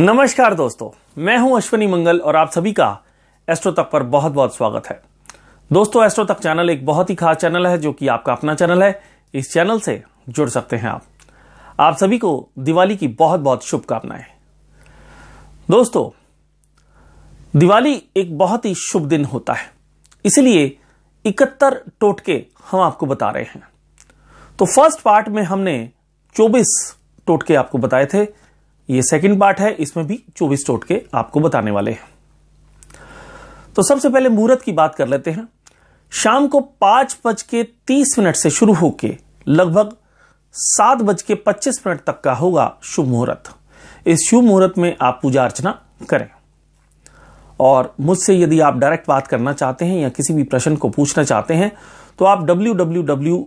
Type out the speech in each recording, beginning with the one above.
नमस्कार दोस्तों मैं हूं अश्वनी मंगल और आप सभी का एस्ट्रो तक पर बहुत बहुत स्वागत है दोस्तों एस्ट्रो तक चैनल एक बहुत ही खास चैनल है जो कि आपका अपना चैनल है इस चैनल से जुड़ सकते हैं आप आप सभी को दिवाली की बहुत बहुत शुभकामनाएं दोस्तों दिवाली एक बहुत ही शुभ दिन होता है इसलिए इकहत्तर टोटके हम आपको बता रहे हैं तो फर्स्ट पार्ट में हमने चौबीस टोटके आपको बताए थे ये सेकंड पार्ट है इसमें भी 24 टोटके आपको बताने वाले हैं तो सबसे पहले मुहूर्त की बात कर लेते हैं शाम को पांच बज के तीस मिनट से शुरू होकर लगभग सात बज के पच्चीस मिनट तक का होगा शुभ मुहूर्त इस शुभ मुहूर्त में आप पूजा अर्चना करें और मुझसे यदि आप डायरेक्ट बात करना चाहते हैं या किसी भी प्रश्न को पूछना चाहते हैं तो आप डब्ल्यू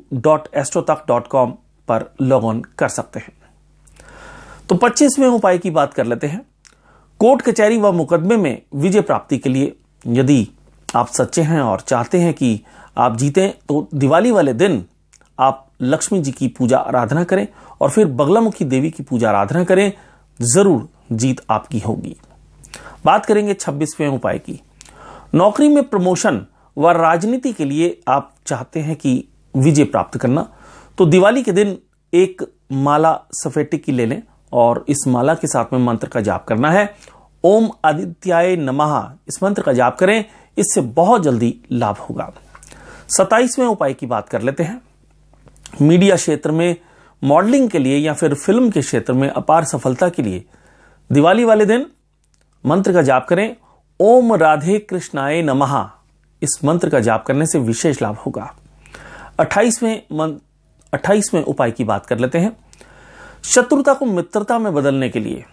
पर लॉग ऑन कर सकते हैं तो पच्चीसवें उपाय की बात कर लेते हैं कोर्ट कचहरी व मुकदमे में विजय प्राप्ति के लिए यदि आप सच्चे हैं और चाहते हैं कि आप जीतें तो दिवाली वाले दिन आप लक्ष्मी जी की पूजा आराधना करें और फिर बगलामुखी देवी की पूजा आराधना करें जरूर जीत आपकी होगी बात करेंगे छब्बीसवें उपाय की नौकरी में प्रमोशन व राजनीति के लिए आप चाहते हैं कि विजय प्राप्त करना तो दिवाली के दिन एक माला सफेटी की ले लें और इस माला के साथ में मंत्र का जाप करना है ओम आदित्याय नमः इस मंत्र का जाप करें इससे बहुत जल्दी लाभ होगा सताइसवें उपाय की बात कर लेते हैं मीडिया क्षेत्र में मॉडलिंग के लिए या फिर फिल्म के क्षेत्र में अपार सफलता के लिए दिवाली वाले दिन मंत्र का जाप करें ओम राधे कृष्णाय नमः इस मंत्र का जाप करने से विशेष लाभ होगा अट्ठाईसवें अट्ठाईसवें उपाय की बात कर लेते हैं शत्रुता को मित्रता में बदलने के लिए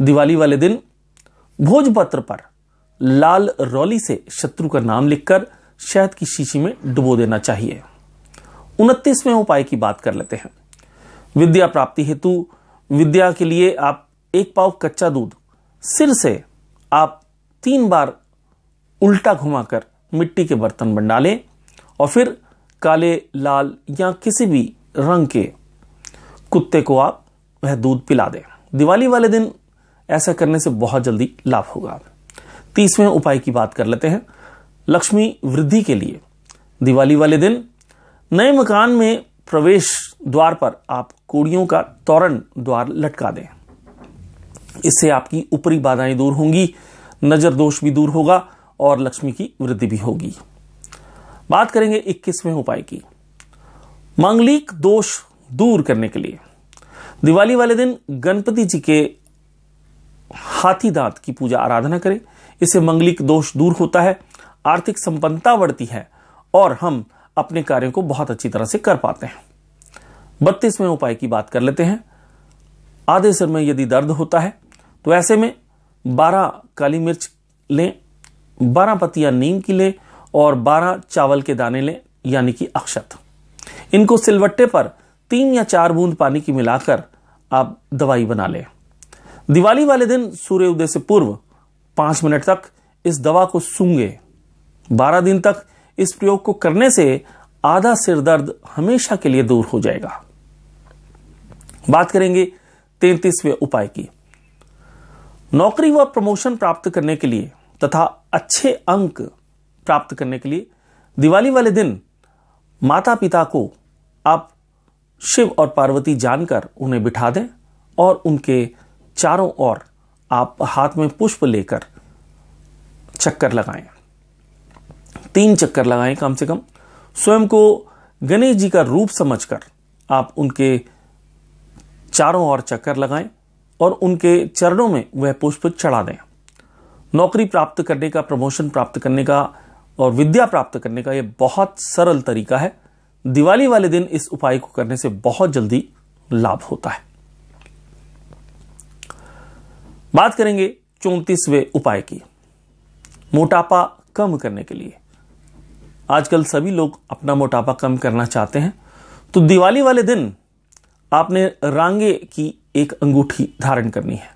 दिवाली वाले दिन भोजपत्र पर लाल रौली से शत्रु का नाम लिखकर शहद की शीशी में डुबो देना चाहिए उनतीसवें उपाय की बात कर लेते हैं विद्या प्राप्ति हेतु विद्या के लिए आप एक पाव कच्चा दूध सिर से आप तीन बार उल्टा घुमाकर मिट्टी के बर्तन में डालें और फिर काले लाल या किसी भी रंग के कुत्ते को आप वह दूध पिला दें दिवाली वाले दिन ऐसा करने से बहुत जल्दी लाभ होगा तीसवें उपाय की बात कर लेते हैं लक्ष्मी वृद्धि के लिए दिवाली वाले दिन नए मकान में प्रवेश द्वार पर आप कोड़ियों का तोरण द्वार लटका दें इससे आपकी ऊपरी बाधाएं दूर होंगी नजर दोष भी दूर होगा और लक्ष्मी की वृद्धि भी होगी बात करेंगे इक्कीसवें उपाय की मांगलिक दोष दूर करने के लिए दिवाली वाले दिन गणपति जी के हाथी दांत की पूजा आराधना करें इससे मंगलिक दोष दूर होता है आर्थिक संपन्नता बढ़ती है और हम अपने कार्यों को बहुत अच्छी तरह से कर पाते हैं बत्तीसवें उपाय की बात कर लेते हैं आधे सिर में यदि दर्द होता है तो ऐसे में बारह काली मिर्च लें बारह पत्तियां नीम की लें और बारह चावल के दाने लें यानी कि अक्षत इनको सिलवट्टे पर तीन या चार बूंद पानी की मिलाकर आप दवाई बना लें दिवाली वाले दिन सूर्य उदय से पूर्व पांच मिनट तक इस दवा को सूंगे बारह दिन तक इस प्रयोग को करने से आधा सिर दर्द हमेशा के लिए दूर हो जाएगा बात करेंगे तैतीसवें उपाय की नौकरी व प्रमोशन प्राप्त करने के लिए तथा अच्छे अंक प्राप्त करने के लिए दिवाली वाले दिन माता पिता को आप शिव और पार्वती जानकर उन्हें बिठा दें और उनके चारों ओर आप हाथ में पुष्प लेकर चक्कर लगाएं तीन चक्कर लगाएं कम से कम स्वयं को गणेश जी का रूप समझकर आप उनके चारों ओर चक्कर लगाएं और उनके चरणों में वह पुष्प चढ़ा दें नौकरी प्राप्त करने का प्रमोशन प्राप्त करने का और विद्या प्राप्त करने का यह बहुत सरल तरीका है दिवाली वाले दिन इस उपाय को करने से बहुत जल्दी लाभ होता है बात करेंगे चौंतीसवें उपाय की मोटापा कम करने के लिए आजकल सभी लोग अपना मोटापा कम करना चाहते हैं तो दिवाली वाले दिन आपने रांगे की एक अंगूठी धारण करनी है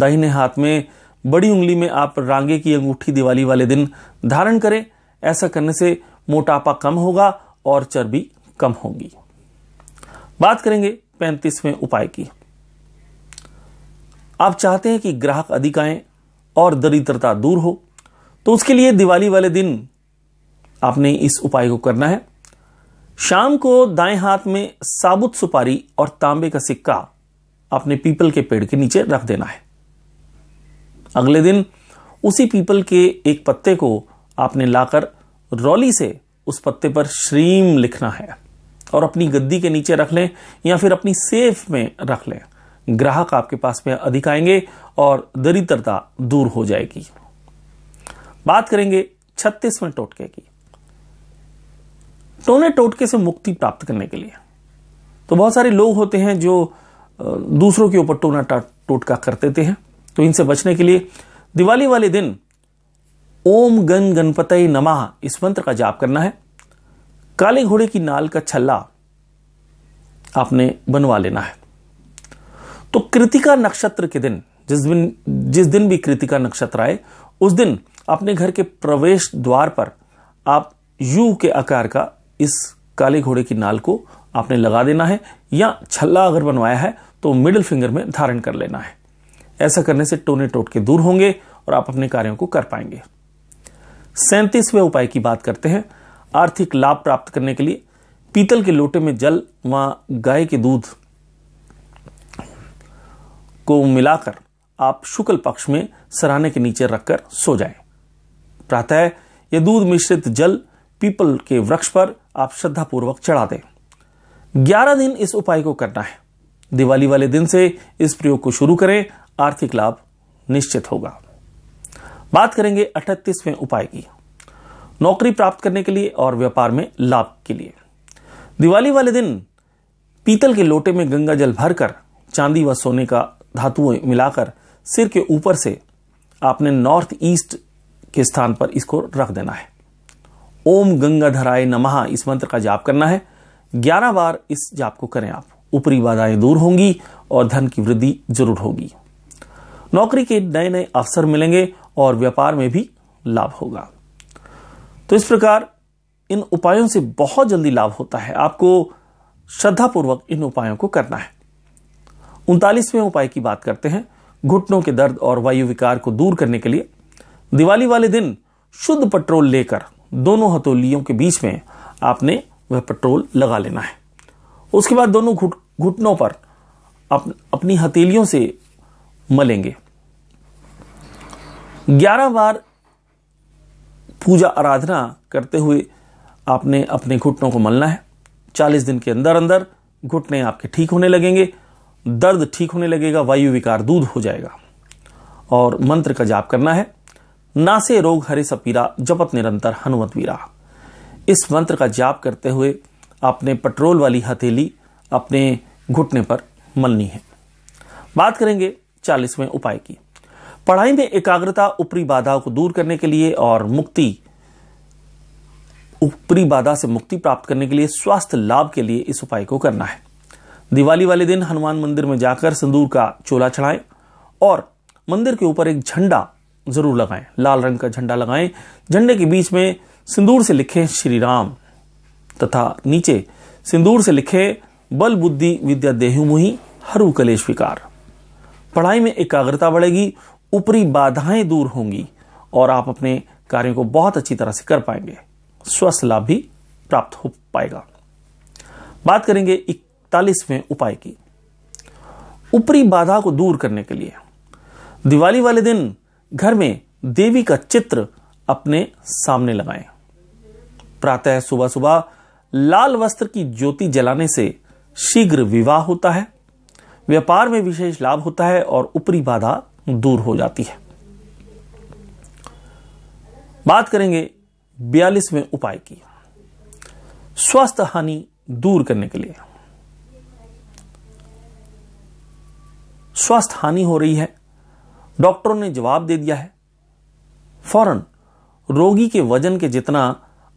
दाहिने हाथ में बड़ी उंगली में आप रांगे की अंगूठी दिवाली वाले दिन धारण करें ऐसा करने से मोटापा कम होगा और चर्बी कम होगी बात करेंगे पैंतीसवें उपाय की आप चाहते हैं कि ग्राहक अधिक आए और दरिद्रता दूर हो तो उसके लिए दिवाली वाले दिन आपने इस उपाय को करना है शाम को दाएं हाथ में साबुत सुपारी और तांबे का सिक्का अपने पीपल के पेड़ के नीचे रख देना है अगले दिन उसी पीपल के एक पत्ते को आपने लाकर रौली से उस पत्ते पर श्रीम लिखना है और अपनी गद्दी के नीचे रख लें या फिर अपनी सेफ में रख लें ग्राहक आपके पास में अधिक आएंगे और दरिद्रता दूर हो जाएगी बात करेंगे छत्तीसवें टोटके की टोने टोटके से मुक्ति प्राप्त करने के लिए तो बहुत सारे लोग होते हैं जो दूसरों के ऊपर टोना टोटका कर देते हैं तो इनसे बचने के लिए दिवाली वाले दिन ओम गण गणपत नमः इस मंत्र का जाप करना है काले घोड़े की नाल का छल्ला आपने बनवा लेना है तो कृतिका नक्षत्र के दिन जिस दिन जिस दिन भी कृतिका नक्षत्र आए उस दिन अपने घर के प्रवेश द्वार पर आप यू के आकार का इस काले घोड़े की नाल को आपने लगा देना है या छल्ला अगर बनवाया है तो मिडिल फिंगर में धारण कर लेना है ऐसा करने से टोने टोटके दूर होंगे और आप अपने कार्यों को कर पाएंगे सैंतीसवें उपाय की बात करते हैं आर्थिक लाभ प्राप्त करने के लिए पीतल के लोटे में जल व गाय के दूध को मिलाकर आप शुक्ल पक्ष में सराहने के नीचे रखकर सो जाएं। प्रातः यह दूध मिश्रित जल पीपल के वृक्ष पर आप श्रद्धापूर्वक चढ़ा दें ग्यारह दिन इस उपाय को करना है दिवाली वाले दिन से इस प्रयोग को शुरू करें आर्थिक लाभ निश्चित होगा बात करेंगे अठतीसवें उपाय की नौकरी प्राप्त करने के लिए और व्यापार में लाभ के लिए दिवाली वाले दिन पीतल के लोटे में गंगा जल भरकर चांदी व सोने का धातु मिलाकर सिर के ऊपर से आपने नॉर्थ ईस्ट के स्थान पर इसको रख देना है ओम गंगाधराय नमः इस मंत्र का जाप करना है ग्यारह बार इस जाप को करें आप ऊपरी बाधाएं दूर होंगी और धन की वृद्धि जरूर होगी नौकरी के नए नए अवसर मिलेंगे और व्यापार में भी लाभ होगा तो इस प्रकार इन उपायों से बहुत जल्दी लाभ होता है आपको श्रद्धापूर्वक इन उपायों को करना है उनतालीसवें उपाय की बात करते हैं घुटनों के दर्द और वायु विकार को दूर करने के लिए दिवाली वाले दिन शुद्ध पेट्रोल लेकर दोनों हथोलियों के बीच में आपने वह पेट्रोल लगा लेना है उसके बाद दोनों घुटनों पर अप, अपनी हथेलियों से मलेंगे ग्यारह बार पूजा आराधना करते हुए आपने अपने घुटनों को मलना है चालीस दिन के अंदर अंदर घुटने आपके ठीक होने लगेंगे दर्द ठीक होने लगेगा वायु विकार दूर हो जाएगा और मंत्र का जाप करना है नासे रोग हरे सपीरा जपत निरंतर हनुमत वीरा इस मंत्र का जाप करते हुए आपने पेट्रोल वाली हथेली अपने घुटने पर मलनी है बात करेंगे चालीसवें उपाय की पढ़ाई में एकाग्रता ऊपरी बाधाओं को दूर करने के लिए और मुक्ति ऊपरी बाधा से मुक्ति प्राप्त करने के लिए स्वास्थ्य लाभ के लिए इस उपाय को करना है दिवाली वाले दिन हनुमान मंदिर में जाकर सिंदूर का चोला चढ़ाएं और मंदिर के ऊपर एक झंडा जरूर लगाएं लाल रंग का झंडा लगाएं झंडे के बीच में सिंदूर से लिखें श्री राम तथा नीचे सिंदूर से लिखें बल बुद्धि विद्या देहु मुहि हरु कलेश विकार पढ़ाई में एकाग्रता बढ़ेगी ऊपरी बाधाएं दूर होंगी और आप अपने कार्यों को बहुत अच्छी तरह से कर पाएंगे स्वस्थ लाभ भी प्राप्त हो पाएगा बात करेंगे इकतालीसवें उपाय की ऊपरी बाधा को दूर करने के लिए दिवाली वाले दिन घर में देवी का चित्र अपने सामने लगाएं प्रातः सुबह सुबह लाल वस्त्र की ज्योति जलाने से शीघ्र विवाह होता है व्यापार में विशेष लाभ होता है और ऊपरी बाधा दूर हो जाती है बात करेंगे बयालीसवें उपाय की स्वस्थ हानि दूर करने के लिए स्वास्थ्य हानि हो रही है डॉक्टरों ने जवाब दे दिया है फौरन रोगी के वजन के जितना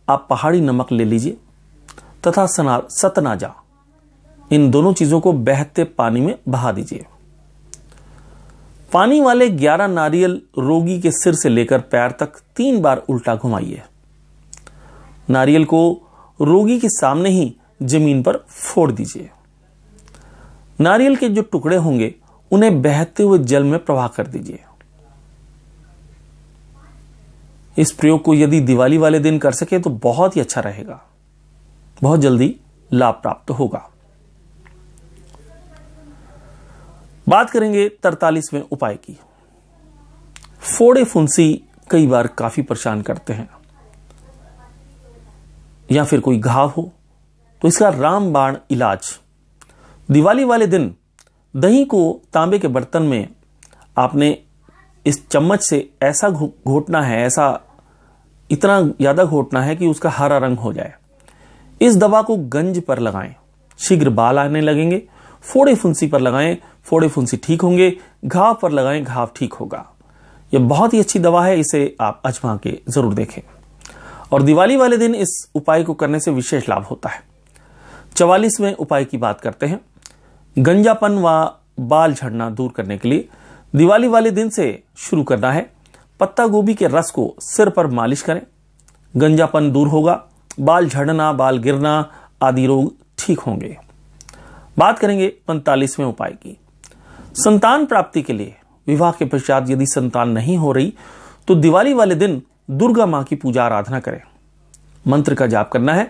आप पहाड़ी नमक ले लीजिए तथा सतनाजा इन दोनों चीजों को बहते पानी में बहा दीजिए पानी वाले 11 नारियल रोगी के सिर से लेकर पैर तक तीन बार उल्टा घुमाइए नारियल को रोगी के सामने ही जमीन पर फोड़ दीजिए नारियल के जो टुकड़े होंगे उन्हें बहते हुए जल में प्रवाह कर दीजिए इस प्रयोग को यदि दिवाली वाले दिन कर सके तो बहुत ही अच्छा रहेगा बहुत जल्दी लाभ प्राप्त होगा बात करेंगे तरतालीसवें उपाय की फोड़े फुंसी कई बार काफी परेशान करते हैं या फिर कोई घाव हो तो इसका रामबाण इलाज दिवाली वाले दिन दही को तांबे के बर्तन में आपने इस चम्मच से ऐसा घोटना है ऐसा इतना ज़्यादा घोटना है कि उसका हरा रंग हो जाए इस दवा को गंज पर लगाएं शीघ्र बाल आने लगेंगे फोड़े फुंसी पर लगाएं फोड़े फुंसी ठीक होंगे घाव पर लगाएं घाव ठीक होगा यह बहुत ही अच्छी दवा है इसे आप अजमा के जरूर देखें और दिवाली वाले दिन इस उपाय को करने से विशेष लाभ होता है चवालीसवें उपाय की बात करते हैं गंजापन व बाल झड़ना दूर करने के लिए दिवाली वाले दिन से शुरू करना है पत्ता गोभी के रस को सिर पर मालिश करें गंजापन दूर होगा बाल झड़ना बाल गिरना आदि रोग ठीक होंगे बात करेंगे पैंतालीसवें उपाय की संतान प्राप्ति के लिए विवाह के पश्चात यदि संतान नहीं हो रही तो दिवाली वाले दिन दुर्गा मां की पूजा आराधना करें मंत्र का जाप करना है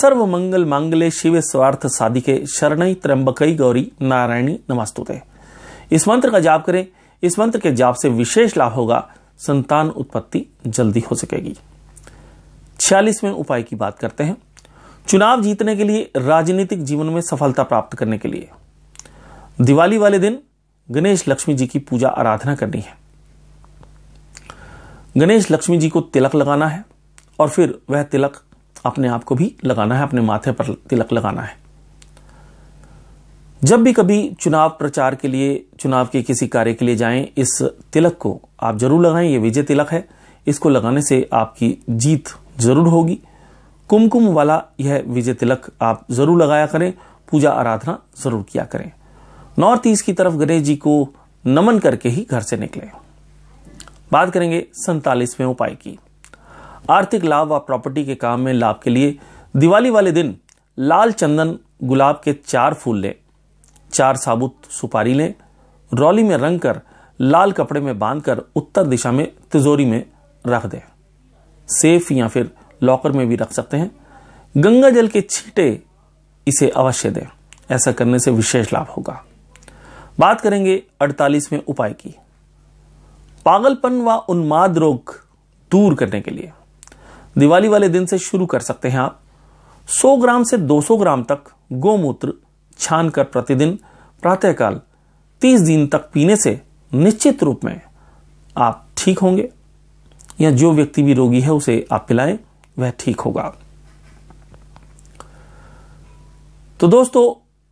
सर्व मंगल मांगले शिव स्वार्थ साधिके शरणई त्रंबकई गौरी नारायणी नमस्तुते इस मंत्र का जाप करें इस मंत्र के जाप से विशेष लाभ होगा संतान उत्पत्ति जल्दी हो सकेगी छियालीसवें उपाय की बात करते हैं चुनाव जीतने के लिए राजनीतिक जीवन में सफलता प्राप्त करने के लिए दिवाली वाले दिन गणेश लक्ष्मी जी की पूजा आराधना करनी है गणेश लक्ष्मी जी को तिलक लगाना है और फिर वह तिलक अपने आप को भी लगाना है अपने माथे पर तिलक लगाना है जब भी कभी चुनाव प्रचार के लिए चुनाव के किसी कार्य के लिए जाएं इस तिलक को आप जरूर लगाएं ये विजय तिलक है इसको लगाने से आपकी जीत जरूर होगी कुमकुम वाला यह विजय तिलक आप जरूर लगाया करें पूजा आराधना जरूर किया करें नॉर्थ ईस्ट की तरफ गणेश जी को नमन करके ही घर से निकले बात करेंगे सैतालीसवें उपाय की आर्थिक लाभ व प्रॉपर्टी के काम में लाभ के लिए दिवाली वाले दिन लाल चंदन गुलाब के चार फूल लें चार साबुत सुपारी लें रौली में रंग कर लाल कपड़े में बांधकर उत्तर दिशा में तिजोरी में रख दें सेफ या फिर लॉकर में भी रख सकते हैं गंगा जल के छींटे इसे अवश्य दें ऐसा करने से विशेष लाभ होगा बात करेंगे अड़तालीसवें उपाय की पागलपन व उन्माद रोग दूर करने के लिए दिवाली वाले दिन से शुरू कर सकते हैं आप 100 ग्राम से 200 ग्राम तक गोमूत्र छान कर प्रतिदिन प्रातःकाल 30 दिन तक पीने से निश्चित रूप में आप ठीक होंगे या जो व्यक्ति भी रोगी है उसे आप पिलाएं वह ठीक होगा तो दोस्तों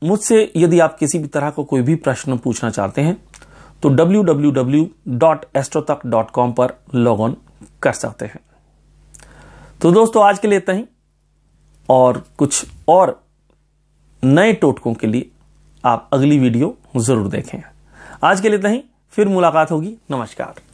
मुझसे यदि आप किसी भी तरह का को कोई भी प्रश्न पूछना चाहते हैं तो www.astrotak.com पर लॉग ऑन कर सकते हैं तो दोस्तों आज के लिए इतना ही और कुछ और नए टोटकों के लिए आप अगली वीडियो ज़रूर देखें आज के लिए इतना ही फिर मुलाकात होगी नमस्कार